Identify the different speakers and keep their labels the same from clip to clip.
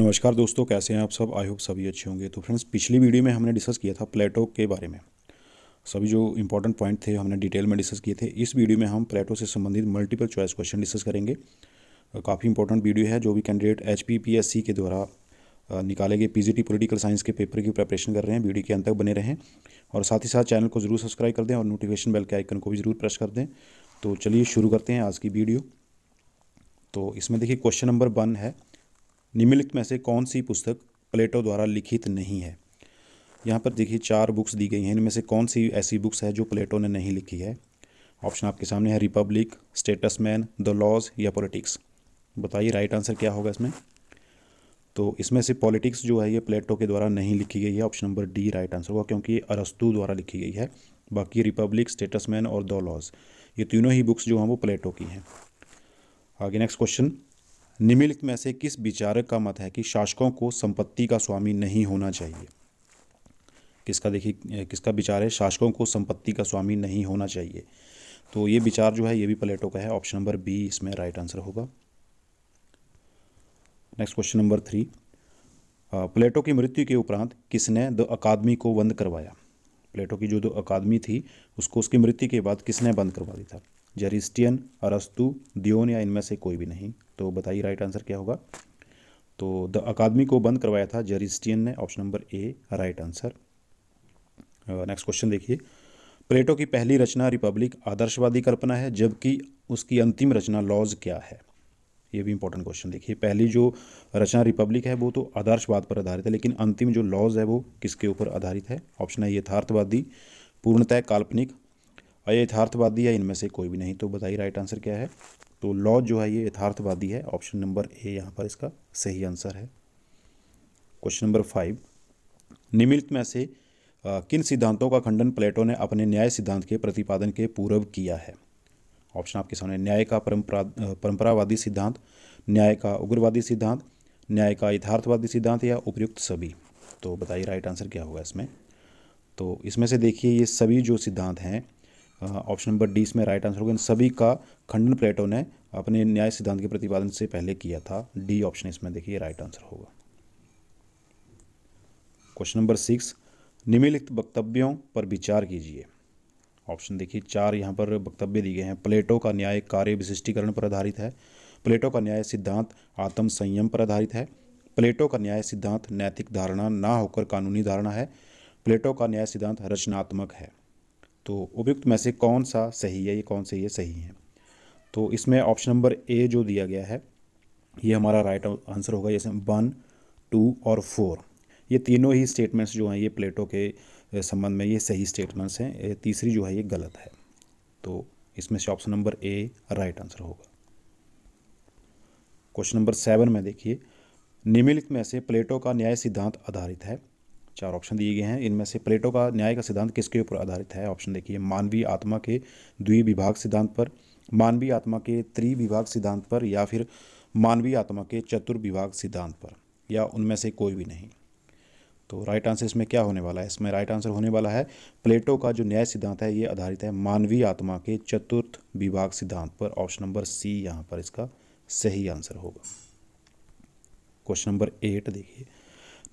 Speaker 1: नमस्कार दोस्तों कैसे हैं आप सब आई होप सभी अच्छे होंगे तो फ्रेंड्स पिछली वीडियो में हमने डिस्कस किया था प्लेटो के बारे में सभी जो इंपॉर्टेंट पॉइंट थे हमने डिटेल में डिस्कस किए थे इस वीडियो में हम प्लेटो से संबंधित मल्टीपल चॉइस क्वेश्चन डिस्कस करेंगे काफ़ी इंपॉर्टेंट वीडियो है जो भी कैंडिडेट एच पी के द्वारा निकाले गए पीजीटी पॉलिटिकल साइंस के पेपर की प्रिपरेशन कर रहे हैं वीडियो के अंत तक बने रहें और साथ ही साथ चैनल को जरूर सब्सक्राइब कर दें और नोटिफिकेशन बेल के आइकन को भी जरूर प्रेस कर दें तो चलिए शुरू करते हैं आज की वीडियो तो इसमें देखिए क्वेश्चन नंबर वन है निम्नलिखित में से कौन सी पुस्तक प्लेटो द्वारा लिखित नहीं है यहाँ पर देखिए चार बुक्स दी गई हैं इनमें से कौन सी ऐसी बुक्स है जो प्लेटो ने नहीं लिखी है ऑप्शन आपके सामने है republic statesman the laws या पॉलिटिक्स बताइए राइट आंसर क्या होगा इसमें तो इसमें से पॉलिटिक्स जो है ये प्लेटो के द्वारा नहीं लिखी गई है option number D right answer होगा क्योंकि ये अरस्तु द्वारा लिखी गई है बाकी रिपब्लिक स्टेटस मैन और द लॉज ये तीनों ही बुक्स जो हैं वो प्लेटो की हैं आगे नेक्स्ट क्वेश्चन निम्नलिखित में से किस विचारक का मत है कि शासकों को संपत्ति का स्वामी नहीं होना चाहिए किसका देखिए किसका विचार है शासकों को संपत्ति का स्वामी नहीं होना चाहिए तो ये विचार जो है ये भी प्लेटो का है ऑप्शन नंबर बी इसमें राइट आंसर होगा next question number three Plato की मृत्यु के उपरांत किसने द अकादमी को बंद करवाया प्लेटो की जो दो अकादमी थी उसको उसकी मृत्यु के बाद किसने बंद करवा दी था जेरिस्टियन अरस्तु दियोन या इनमें से कोई भी नहीं तो बताइए राइट आंसर क्या होगा तो द अकादमी को बंद करवाया था जेरिस्टियन ने option number A right answer next question देखिए प्लेटो की पहली रचना रिपब्लिक आदर्शवादी कल्पना है जबकि उसकी अंतिम रचना लॉज क्या है ये भी इंपॉर्टेंट क्वेश्चन देखिए पहली जो रचना रिपब्लिक है वो तो आदर्शवाद पर आधारित है लेकिन अंतिम जो लॉज है वो किसके ऊपर आधारित है ऑप्शन है यथार्थवादी पूर्णतः काल्पनिक और यथार्थवादी या इनमें से कोई भी नहीं तो बताइए राइट आंसर क्या है तो लॉ जो है ये यथार्थवादी है ऑप्शन नंबर ए यहाँ पर इसका सही आंसर है क्वेश्चन नंबर फाइव निम्नलिखित में से किन सिद्धांतों का खंडन प्लेटो ने अपने न्याय सिद्धांत के प्रतिपादन के पूर्व किया है ऑप्शन आपके सामने न्याय का परंपरा परंपरावादी सिद्धांत न्याय का उग्रवादी सिद्धांत न्याय का यथार्थवादी सिद्धांत या उपयुक्त सभी तो बताइए राइट आंसर क्या होगा इसमें तो इसमें से देखिए ये सभी जो सिद्धांत हैं ऑप्शन नंबर डी इसमें राइट आंसर होगा इन सभी का खंडन प्लेटो ने अपने न्याय सिद्धांत के प्रतिपादन से पहले किया था डी ऑप्शन इसमें देखिए राइट आंसर होगा क्वेश्चन नंबर सिक्स निम्नलिखित वक्तव्यों पर विचार कीजिए ऑप्शन देखिए चार यहाँ पर वक्तव्य दिए गए हैं प्लेटो का न्याय कार्य विशिष्टीकरण पर आधारित है प्लेटो का न्याय सिद्धांत आत्म संयम पर आधारित है प्लेटो का न्याय सिद्धांत नैतिक धारणा ना होकर कानूनी धारणा है प्लेटो का न्याय सिद्धांत रचनात्मक है तो उपयुक्त में से कौन सा सही है ये कौन से ये सही है तो इसमें ऑप्शन नंबर ए जो दिया गया है ये हमारा राइट आंसर होगा जैसे वन टू और फोर ये तीनों ही स्टेटमेंट्स जो हैं ये प्लेटो के संबंध में ये सही स्टेटमेंट्स हैं तीसरी जो है ये गलत है तो इसमें से option number A right answer होगा क्वेश्चन नंबर सेवन में देखिए निम्नलिखित में से प्लेटो का न्याय सिद्धांत आधारित है चार ऑप्शन दिए गए हैं इनमें से प्लेटो का न्याय का सिद्धांत किसके ऊपर आधारित है ऑप्शन देखिए मानवीय आत्मा के द्विविभाग सिद्धांत पर मानवीय आत्मा के त्रिविभाग सिद्धांत पर या फिर मानवीय आत्मा के चतुर्विभाग सिद्धांत पर या उनमें से कोई भी नहीं तो राइट आंसर इसमें क्या होने वाला है इसमें राइट आंसर होने वाला है प्लेटो का जो न्याय सिद्धांत है ये आधारित है मानवीय आत्मा के चतुर्थ विभाग सिद्धांत पर ऑप्शन नंबर सी यहाँ पर इसका सही आंसर होगा क्वेश्चन नंबर एट देखिए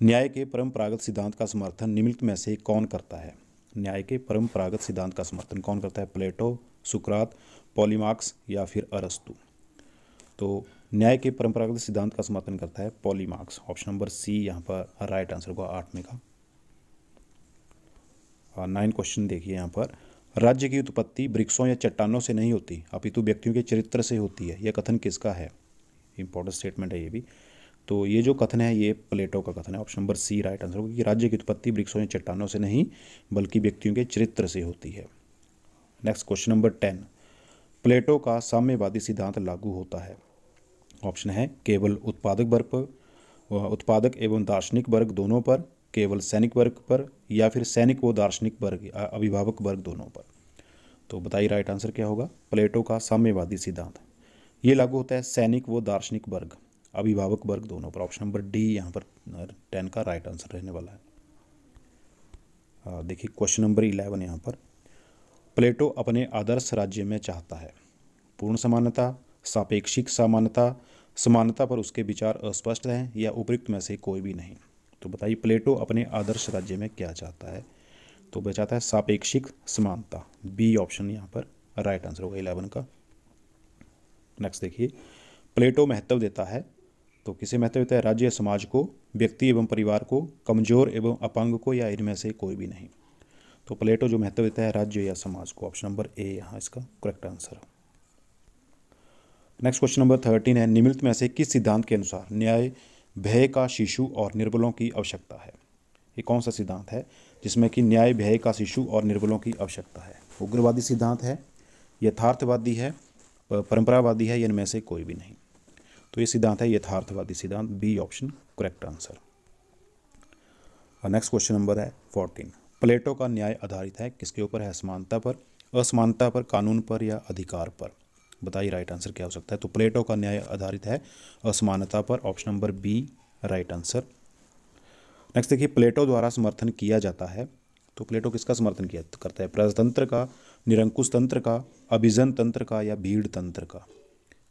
Speaker 1: न्याय के परंपरागत सिद्धांत का समर्थन निम्नलिखित में से कौन करता है न्याय के परंपरागत सिद्धांत का समर्थन कौन करता है प्लेटो सुकरात पॉलीमार्क्स या फिर अरस्तु तो न्याय के परंपरागत सिद्धांत का समर्थन करता है पॉलीमार्क्स ऑप्शन नंबर सी यहाँ पर राइट आंसर होगा में का नाइन क्वेश्चन देखिए यहाँ पर राज्य की उत्पत्ति वृक्षों या चट्टानों से नहीं होती अपितु व्यक्तियों के चरित्र से होती है यह कथन किसका है इंपॉर्टेंट स्टेटमेंट है ये भी तो ये जो कथन है ये प्लेटो का कथन है option number C right answer होगा कि राज्य की उत्पत्ति वृक्षों या चट्टानों से नहीं बल्कि व्यक्तियों के चरित्र से होती है next question number ten Plato का साम्यवादी सिद्धांत लागू होता है ऑप्शन है केवल उत्पादक वर्ग पर उत्पादक एवं दार्शनिक वर्ग दोनों पर केवल सैनिक वर्ग पर या फिर सैनिक व दार्शनिक वर्ग अभिभावक वर्ग दोनों पर तो बताइए राइट आंसर क्या होगा प्लेटो का साम्यवादी सिद्धांत ये लागू होता है सैनिक व दार्शनिक वर्ग अभिभावक वर्ग दोनों पर ऑप्शन नंबर डी यहाँ पर टेन का राइट आंसर रहने वाला है देखिए क्वेश्चन नंबर इलेवन यहाँ पर प्लेटो अपने आदर्श राज्य में चाहता है पूर्ण समानता सापेक्षिक समानता समानता पर उसके विचार अस्पष्ट हैं या उपयुक्त में से कोई भी नहीं तो बताइए प्लेटो अपने आदर्श राज्य में क्या चाहता है तो वह चाहता है सापेक्षिक समानता बी ऑप्शन यहाँ पर राइट आंसर होगा इलेवन का नेक्स्ट देखिए प्लेटो महत्व देता है तो किसे महत्व तो देता है राज्य या समाज को व्यक्ति एवं परिवार को कमजोर एवं अपंग को या इनमें से कोई भी नहीं तो प्लेटो जो महत्व देता है राज्य या समाज को ऑप्शन नंबर ए यहाँ इसका correct answer next question number thirteen है निम्नलिखित में से किस सिद्धांत के अनुसार न्याय भय का शिशु और निर्बलों की आवश्यकता है ये कौन सा सिद्धांत है जिसमें कि न्याय भय का शिशु और निर्बलों की आवश्यकता है उग्रवादी सिद्धांत है यथार्थवादी है परंपरावादी है इनमें से कोई भी नहीं तो ये सिद्धांत है यथार्थवादी सिद्धांत बी ऑप्शन करेक्ट आंसर और नेक्स्ट क्वेश्चन नंबर है फोर्टीन प्लेटो का न्याय आधारित है किसके ऊपर है असमानता पर असमानता पर कानून पर या अधिकार पर बताइए राइट आंसर क्या हो सकता है तो प्लेटो का न्याय आधारित है असमानता पर option number B right answer next देखिए प्लेटो द्वारा समर्थन किया जाता है तो प्लेटो किसका समर्थन किया करता है प्रजतंत्र का निरंकुश तंत्र का अभिजन तंत्र का या भीड़ तंत्र का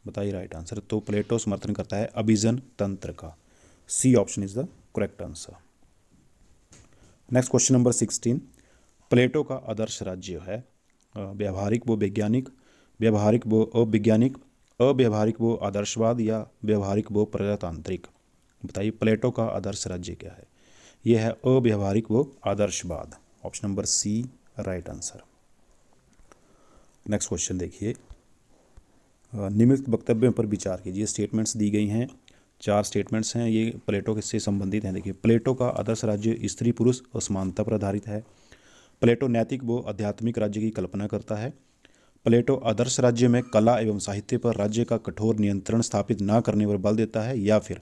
Speaker 1: बताइए राइट आंसर तो प्लेटो समर्थन करता है अभिजन तंत्र का C option is the correct answer next question number sixteen Plato का आदर्श राज्य है व्यावहारिक वो वैज्ञानिक व्यवहारिक वो अवैज्ञानिक अव्यवहारिक वो आदर्शवाद या व्यवहारिक वो प्रजातांत्रिक बताइए प्लेटो का आदर्श राज्य क्या है यह है अव्यवहारिक वो आदर्शवाद option number C right answer next question देखिए निम्नलिखित वक्तव्यों पर विचार कीजिए स्टेटमेंट्स दी गई हैं चार स्टेटमेंट्स हैं ये प्लेटो के से संबंधित हैं देखिए प्लेटो का आदर्श राज्य स्त्री पुरुष और समानता पर आधारित है प्लेटो नैतिक व आध्यात्मिक राज्य की कल्पना करता है प्लेटो आदर्श राज्य में कला एवं साहित्य पर राज्य का कठोर नियंत्रण स्थापित न करने पर बल देता है या फिर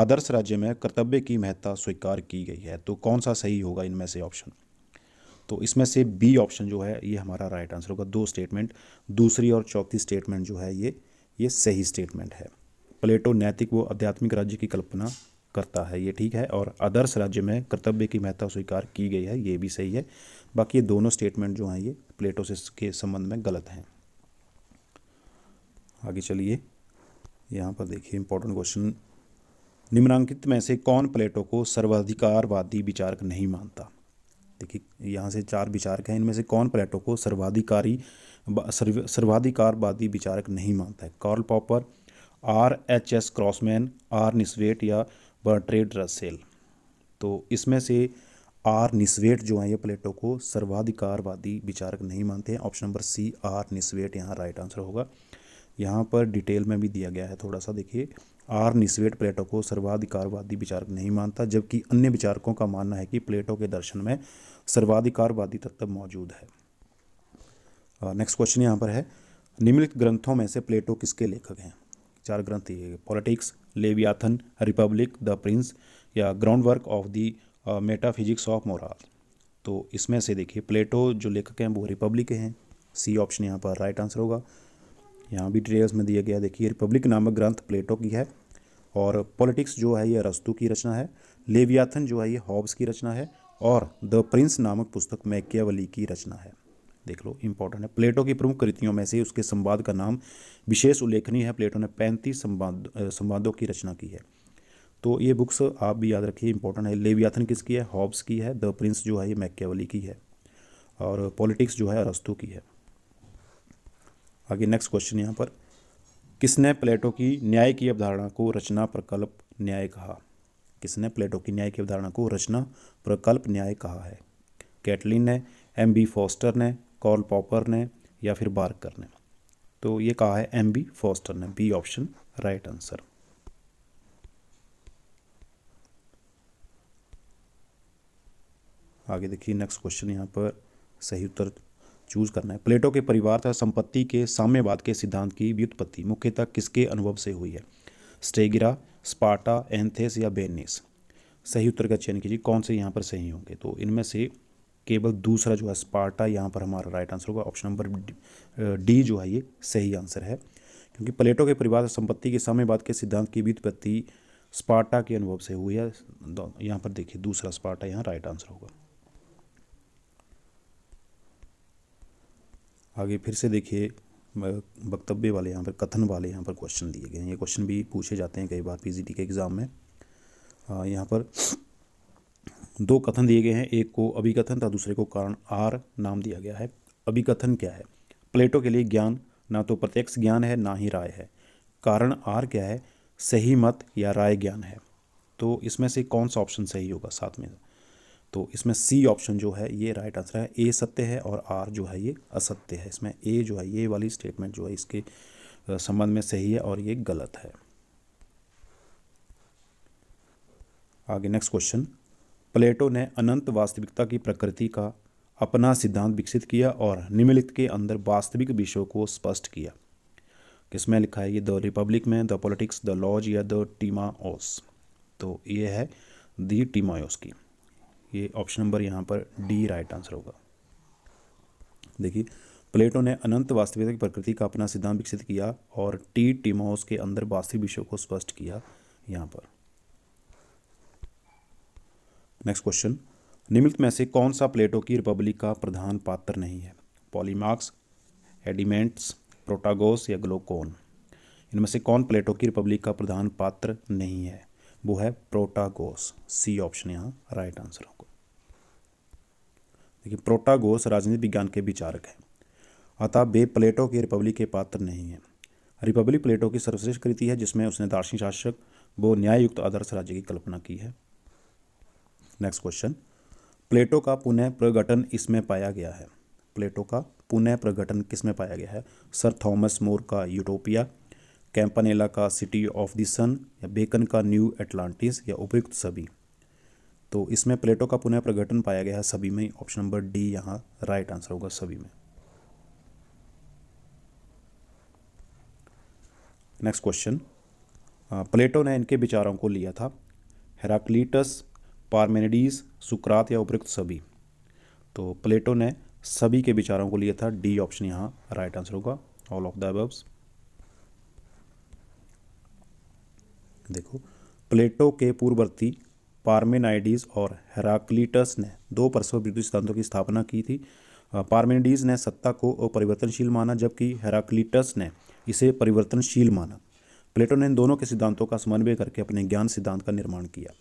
Speaker 1: आदर्श राज्य में कर्तव्य की महत्ता स्वीकार की गई है तो कौन सा सही होगा इनमें से ऑप्शन तो इसमें से बी ऑप्शन जो है ये हमारा राइट आंसर होगा दो स्टेटमेंट दूसरी और चौथी स्टेटमेंट जो है ये ये सही स्टेटमेंट है प्लेटो नैतिक व आध्यात्मिक राज्य की कल्पना करता है ये ठीक है और आदर्श राज्य में कर्तव्य की महत्ता स्वीकार की गई है ये भी सही है बाकी ये दोनों स्टेटमेंट जो हैं ये प्लेटो से के संबंध में गलत हैं आगे चलिए यहाँ पर देखिए इंपॉर्टेंट क्वेश्चन निम्नांकित में से कौन प्लेटो को सर्वाधिकारवादी विचारक नहीं मानता देखिए यहाँ से चार विचारक हैं इनमें से कौन प्लेटो को सर्वाधिकारी सर्वाधिकारवादी विचारक नहीं मानता है Karl Popper R H S Crossman R Nisbet या बर्ट्रेड रसेल तो इसमें से आर निस्वेट जो हैं ये प्लेटो को सर्वाधिकारवादी विचारक नहीं मानते हैं option number C R Nisbet यहाँ राइट आंसर होगा यहाँ पर डिटेल में भी दिया गया है थोड़ा सा देखिए आर निस्वेट प्लेटो को सर्वाधिकारवादी विचारक नहीं मानता जबकि अन्य विचारकों का मानना है कि प्लेटो के दर्शन में सर्वाधिकारवादी तत्व मौजूद है नेक्स्ट क्वेश्चन यहाँ पर है निम्नलिखित ग्रंथों में से प्लेटो किसके लेखक हैं चार ग्रंथ ये politics leviathan republic the prince या groundwork of the metaphysics of morals तो इसमें से देखिए प्लेटो जो लेखक हैं वो रिपब्लिक हैं सी ऑप्शन यहाँ पर राइट आंसर होगा यहाँ भी डिटेल्स में दिया गया देखिए रिपब्लिक नामक ग्रंथ प्लेटो की है और पॉलिटिक्स जो है ये अरस्तु की रचना है लेवियाथन जो है ये हॉब्स की रचना है और द प्रिंस नामक पुस्तक मैकियावली की रचना है देख लो इंपॉर्टेंट है प्लेटो की प्रमुख कृतियों में से उसके संवाद का नाम विशेष उल्लेखनीय है प्लेटो ने पैंतीस संवाद संवादों की रचना की है तो ये बुक्स आप भी याद रखिए इम्पोर्टेंट है लेवियाथन किसकी है हॉब्स की है द प्रिंस जो है ये मैकियावली की है और पॉलिटिक्स जो है अरस्तु की है आगे नेक्स्ट क्वेश्चन यहाँ पर किसने प्लेटो की न्याय की अवधारणा को रचना प्रकल्प न्याय कहा किसने प्लेटो की न्याय की अवधारणा को रचना प्रकल्प न्याय कहा है कैटलिन ने एम बी फॉस्टर ने कॉल पॉपर ने या फिर बार्कर ने तो ये कहा है एम बी फॉस्टर ने बी ऑप्शन राइट आंसर आगे देखिए नेक्स्ट क्वेश्चन यहाँ पर सही उत्तर चूज करना है प्लेटो के परिवार तथा संपत्ति के साम्यवाद के सिद्धांत की व्युत्पत्ति मुख्यतः किसके अनुभव से हुई है स्टेगिरा स्पार्टा एंथेस या बेनिस सही उत्तर का चयन कीजिए कौन से यहाँ पर सही होंगे तो इनमें से केवल दूसरा जो है स्पार्टा यहाँ पर हमारा राइट आंसर होगा ऑप्शन नंबर डी जो है ये सही आंसर है क्योंकि प्लेटो के परिवार और संपत्ति के साम्यवाद के सिद्धांत की व्युत्पत्ति स्पार्टा के अनुभव से हुई है यहाँ पर देखिए दूसरा स्पार्टा यहाँ राइट आंसर होगा आगे फिर से देखिए वक्तव्य वाले यहाँ पर कथन वाले यहाँ पर क्वेश्चन दिए गए हैं ये क्वेश्चन भी पूछे जाते हैं कई बार पी के एग्ज़ाम में यहाँ पर दो कथन दिए गए हैं एक को अभिकथन तथा दूसरे को कारण आर नाम दिया गया है अभिकथन क्या है प्लेटो के लिए ज्ञान ना तो प्रत्यक्ष ज्ञान है ना ही राय है कारण आर क्या है सही मत या राय ज्ञान है तो इसमें से कौन सा ऑप्शन सही होगा साथ में तो इसमें सी ऑप्शन जो है ये राइट आंसर है ए सत्य है और आर जो है ये असत्य है इसमें ए जो है ये वाली स्टेटमेंट जो है इसके संबंध में सही है और ये गलत है आगे नेक्स्ट क्वेश्चन प्लेटो ने अनंत वास्तविकता की प्रकृति का अपना सिद्धांत विकसित किया और निम्नलिखित के अंदर वास्तविक विषयों को स्पष्ट किया किसमें लिखा है ये द रिपब्लिक में द पॉलिटिक्स द लॉज या द ओस तो ये है दी टीमाओस की ये ऑप्शन नंबर यहाँ पर डी राइट आंसर होगा देखिए प्लेटो ने अनंत वास्तविकता की प्रकृति का अपना सिद्धांत विकसित किया और टी टीमोस के अंदर वास्तविक विषय को स्पष्ट किया यहाँ पर नेक्स्ट क्वेश्चन निम्नलिखित में से कौन सा प्लेटो की रिपब्लिक का प्रधान पात्र नहीं है पॉलीमार्क्स एडिमेंट्स प्रोटागोस या ग्लोकोन इनमें से कौन प्लेटो की रिपब्लिक का प्रधान पात्र नहीं है वो है प्रोटागोस सी ऑप्शन यहाँ राइट आंसर होगा देखिए प्रोटागोस राजनीतिक विज्ञान के विचारक हैं अतः बे प्लेटो की रिपब्लिक के पात्र नहीं है रिपब्लिक प्लेटो की सर्वश्रेष्ठ कृति है जिसमें उसने दार्शनिक शासक वो युक्त आदर्श राज्य की कल्पना की है नेक्स्ट क्वेश्चन प्लेटो का पुनः प्रगठन इसमें पाया गया है प्लेटो का पुनः प्रगठन किसमें पाया गया है सर थॉमस मोर का यूटोपिया कैंपानेला का सिटी ऑफ द सन या बेकन का न्यू एटलांटिस या उपयुक्त सभी तो इसमें प्लेटो का पुनः प्रघटन पाया गया है सभी में ऑप्शन नंबर डी यहाँ राइट आंसर होगा सभी में नेक्स्ट क्वेश्चन प्लेटो ने इनके विचारों को लिया था हेराक्लीटस पारमेनिडीज सुक्रात या उपयुक्त सभी तो प्लेटो ने सभी के विचारों को लिया था डी ऑप्शन यहाँ राइट आंसर होगा ऑल ऑफ द अबव्स देखो प्लेटो के पूर्ववर्ती पार्मेनाइडीज और हेराक्लीटस ने दो परसों विद्युत सिद्धांतों की स्थापना की थी पार्मेनिडीज ने सत्ता को अपरिवर्तनशील माना जबकि हेराक्लीटस ने इसे परिवर्तनशील माना प्लेटो ने इन दोनों के सिद्धांतों का समन्वय करके अपने ज्ञान सिद्धांत का निर्माण किया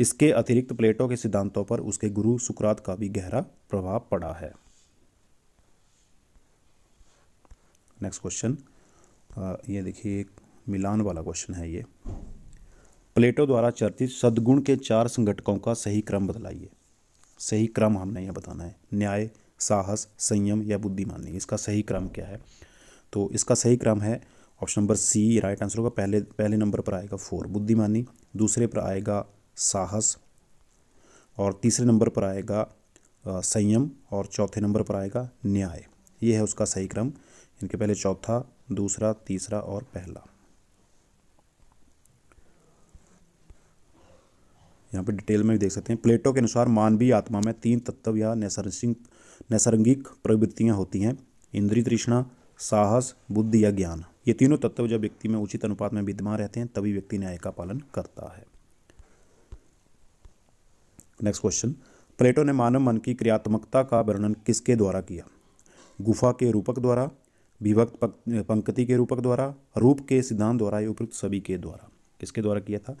Speaker 1: इसके अतिरिक्त प्लेटो के सिद्धांतों पर उसके गुरु सुकरात का भी गहरा प्रभाव पड़ा है नेक्स्ट क्वेश्चन ये देखिए एक मिलान वाला क्वेश्चन है ये प्लेटो द्वारा चर्चित सद्गुण के चार संगठकों का सही क्रम बतलाइए सही क्रम हमने यह बताना है न्याय साहस संयम या बुद्धिमानी इसका सही क्रम क्या है तो इसका सही क्रम है option number C right answer होगा पहले पहले नंबर पर आएगा फोर बुद्धिमानी दूसरे पर आएगा साहस और तीसरे नंबर पर आएगा संयम और चौथे नंबर पर आएगा न्याय ये है उसका सही क्रम इनके पहले चौथा दूसरा तीसरा और पहला यहाँ पे डिटेल में भी देख सकते हैं प्लेटो के अनुसार मानवीय आत्मा में तीन तत्व या नैसर्गिक नैसर्गिक प्रवृत्तियाँ होती हैं इंद्री तृष्णा साहस बुद्धि या ज्ञान ये तीनों तत्व जब व्यक्ति में उचित अनुपात में विद्यमान रहते हैं तभी व्यक्ति न्याय का पालन करता है नेक्स्ट क्वेश्चन प्लेटो ने मानव मन की क्रियात्मकता का वर्णन किसके द्वारा किया गुफा के रूपक द्वारा विभक्त पंक्ति के रूपक द्वारा रूप के सिद्धांत द्वारा या उपयुक्त सभी के द्वारा किसके द्वारा किया था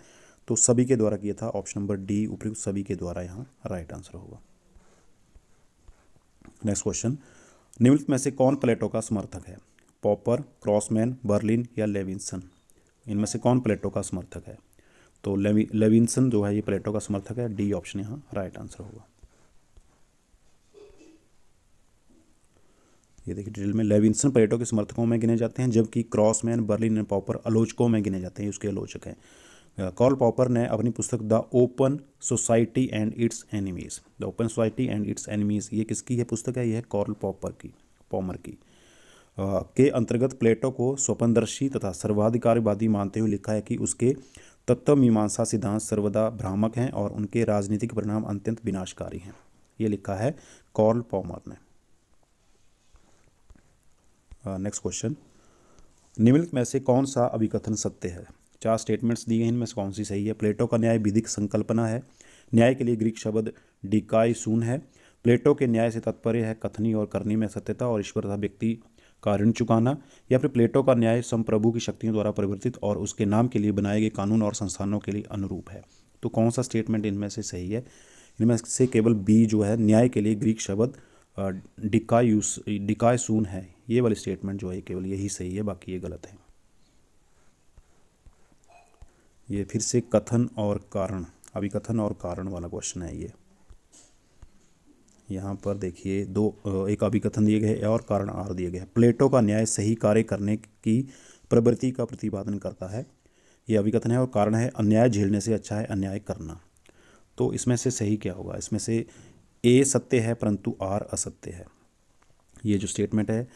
Speaker 1: तो सभी के द्वारा किया था ऑप्शन नंबर डी उपयुक्त सभी के द्वारा यहाँ राइट आंसर होगा नेक्स्ट क्वेश्चन निम्नलिखित में से कौन प्लेटो का समर्थक है पॉपर क्रॉसमैन बर्लिन या लेविंसन इनमें से कौन प्लेटो का समर्थक है तो लेवि लेविंसन जो है ये प्लेटो का समर्थक है डी ऑप्शन यहाँ राइट आंसर होगा ये देखिए डिटेल में लेविंसन प्लेटो के समर्थकों में गिने जाते हैं जबकि क्रॉसमैन बर्लिन एंड पॉपर आलोचकों में गिने जाते हैं उसके आलोचक हैं कॉल uh, पॉपर ने अपनी पुस्तक the open society and its enemies the open society and its enemies ये किसकी है पुस्तक है यह है कॉल पॉपर की पॉमर की uh, के अंतर्गत प्लेटो को स्वपनदर्शी तथा सर्वाधिकारवादी मानते हुए लिखा है कि उसके तत्व मीमांसा सिद्धांत सर्वदा भ्रामक हैं और उनके राजनीतिक परिणाम अत्यंत विनाशकारी हैं ये लिखा है कॉल पॉमर ने नेक्स्ट uh, क्वेश्चन निम्नलिखित में से कौन सा अभिकथन सत्य है चार स्टेटमेंट्स दिए हैं इनमें से कौन सी सही है प्लेटो का न्याय विधिक संकल्पना है न्याय के लिए ग्रीक शब्द डिकाई सून है प्लेटो के न्याय से तात्पर्य है कथनी और करनी में सत्यता और ईश्वर तथा व्यक्ति का ऋण चुकाना या फिर प्लेटो का न्याय संप्रभु की शक्तियों द्वारा परिवर्तित और उसके नाम के लिए बनाए गए कानून और संस्थानों के लिए अनुरूप है तो कौन सा स्टेटमेंट इनमें से सही है इनमें से केवल बी जो है न्याय के लिए ग्रीक शब्द डिकायूस डिकायसून है ये वाली स्टेटमेंट जो है केवल यही सही है बाकी ये गलत है ये फिर से कथन और कारण अभी कथन और कारण वाला क्वेश्चन है ये यहाँ पर देखिए दो एक अभिकथन दिए गए और कारण आर दिए गए प्लेटो का न्याय सही कार्य करने की प्रवृत्ति का प्रतिपादन करता है ये अभिकथन है और कारण है अन्याय झेलने से अच्छा है अन्याय करना तो इसमें से सही क्या होगा इसमें से ए सत्य है परंतु आर असत्य है ये जो स्टेटमेंट है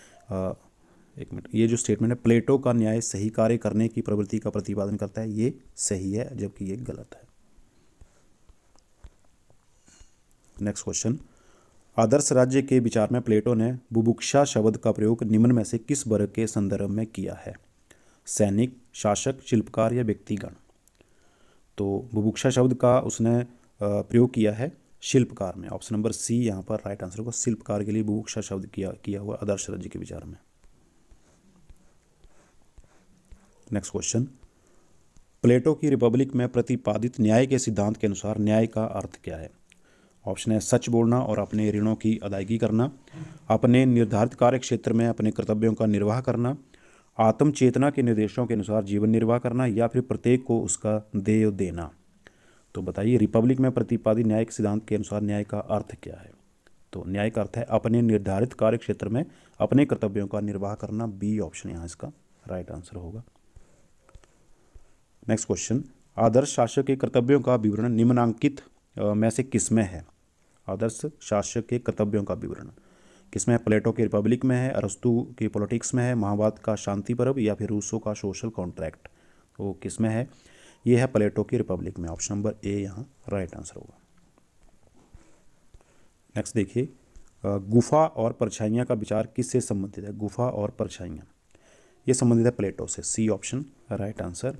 Speaker 1: एक मिनट ये जो स्टेटमेंट है प्लेटो का न्याय सही कार्य करने की प्रवृत्ति का प्रतिपादन करता है ये सही है जबकि ये गलत है नेक्स्ट क्वेश्चन आदर्श राज्य के विचार में प्लेटो ने बुभुक्षा शब्द का प्रयोग निम्न में से किस वर्ग के संदर्भ में किया है सैनिक शासक शिल्पकार या व्यक्तिगण तो बुभुक्षा शब्द का उसने प्रयोग किया है शिल्पकार में ऑप्शन नंबर सी यहाँ पर राइट आंसर होगा शिल्पकार के लिए बुभुक्षा शब्द किया किया हुआ आदर्श राज्य के विचार में नेक्स्ट क्वेश्चन प्लेटो की रिपब्लिक में प्रतिपादित न्याय के सिद्धांत के अनुसार न्याय का अर्थ क्या है ऑप्शन है सच बोलना और अपने ऋणों की अदायगी करना अपने निर्धारित कार्य क्षेत्र में अपने कर्तव्यों का निर्वाह करना आत्म चेतना के निर्देशों के अनुसार जीवन निर्वाह करना या फिर प्रत्येक को उसका देय देना तो बताइए रिपब्लिक में प्रतिपादित न्याय के सिद्धांत के अनुसार न्याय का अर्थ क्या है तो न्याय का अर्थ है अपने निर्धारित कार्य क्षेत्र में अपने कर्तव्यों का निर्वाह करना बी ऑप्शन यहाँ इसका राइट आंसर होगा नेक्स्ट क्वेश्चन आदर्श शासक के कर्तव्यों का विवरण निम्नांकित में से किसमें है आदर्श शासक के कर्तव्यों का विवरण किसमें है प्लेटो के रिपब्लिक में है अरस्तु के पॉलिटिक्स में है महावाद का शांति पर्व या फिर रूसो का सोशल कॉन्ट्रैक्ट तो किसमें है ये है प्लेटो की रिपब्लिक में ऑप्शन नंबर ए यहाँ राइट आंसर होगा नेक्स्ट देखिए गुफा और परछाइयाँ का विचार किससे संबंधित है गुफा और परछाइयाँ ये संबंधित है प्लेटो से C option right answer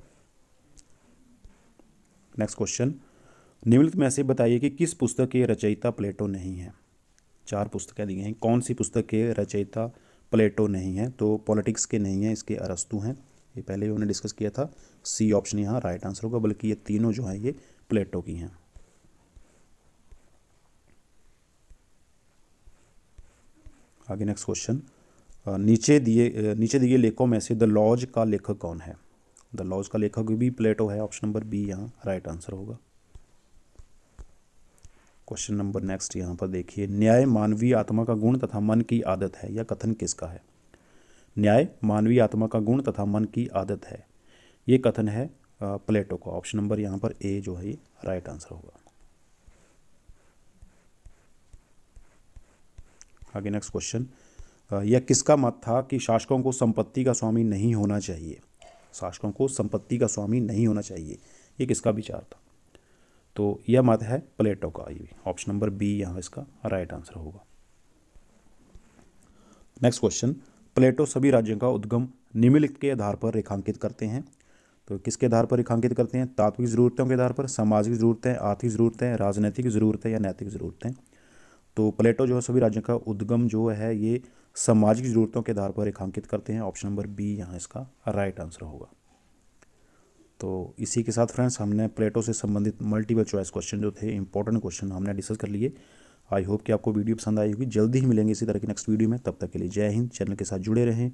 Speaker 1: next question निम्नलिखित में से बताइए कि किस पुस्तक के रचयिता प्लेटो नहीं है चार पुस्तकें दी हैं कौन सी पुस्तक के रचयिता प्लेटो नहीं है तो पॉलिटिक्स के नहीं है इसके अरस्तु हैं ये पहले भी हमने डिस्कस किया था सी ऑप्शन यहाँ राइट आंसर होगा बल्कि ये तीनों जो हैं ये प्लेटो की हैं आगे नेक्स्ट क्वेश्चन नीचे दिए नीचे दिए लेखों में से द लॉज का लेखक कौन है द लॉज का लेखक भी प्लेटो है ऑप्शन नंबर बी यहाँ राइट आंसर होगा क्वेश्चन नंबर नेक्स्ट यहाँ पर देखिए न्याय मानवीय आत्मा का गुण तथा मन की आदत है या कथन किसका है न्याय मानवीय आत्मा का गुण तथा मन की आदत है ये कथन है प्लेटो का ऑप्शन नंबर यहाँ पर ए जो है राइट आंसर होगा आगे नेक्स्ट क्वेश्चन यह किसका मत था कि शासकों को संपत्ति का स्वामी नहीं होना चाहिए शासकों को संपत्ति का स्वामी नहीं होना चाहिए ये किसका विचार था तो यह मत है प्लेटो का ये ऑप्शन नंबर बी यहाँ इसका राइट आंसर होगा नेक्स्ट क्वेश्चन प्लेटो सभी राज्यों का उद्गम निम्नलिखित के आधार पर रेखांकित करते हैं तो किसके आधार पर रेखांकित करते हैं तात्विक ज़रूरतों के आधार पर सामाजिक ज़रूरतें आर्थिक ज़रूरतें राजनीतिक ज़रूरतें या नैतिक ज़रूरतें तो प्लेटो जो है सभी राज्यों का उद्गम जो है ये सामाजिक ज़रूरतों के आधार पर रेखांकित करते हैं ऑप्शन नंबर बी यहाँ इसका राइट आंसर होगा तो इसी के साथ फ्रेंड्स हमने प्लेटो से संबंधित मल्टीपल चॉइस क्वेश्चन जो थे इंपॉर्टेंट क्वेश्चन हमने डिस्कस कर लिए आई होप कि आपको वीडियो पसंद आई होगी जल्दी ही मिलेंगे इसी तरह की नेक्स्ट वीडियो में तब तक के लिए जय हिंद चैनल के साथ जुड़े रहें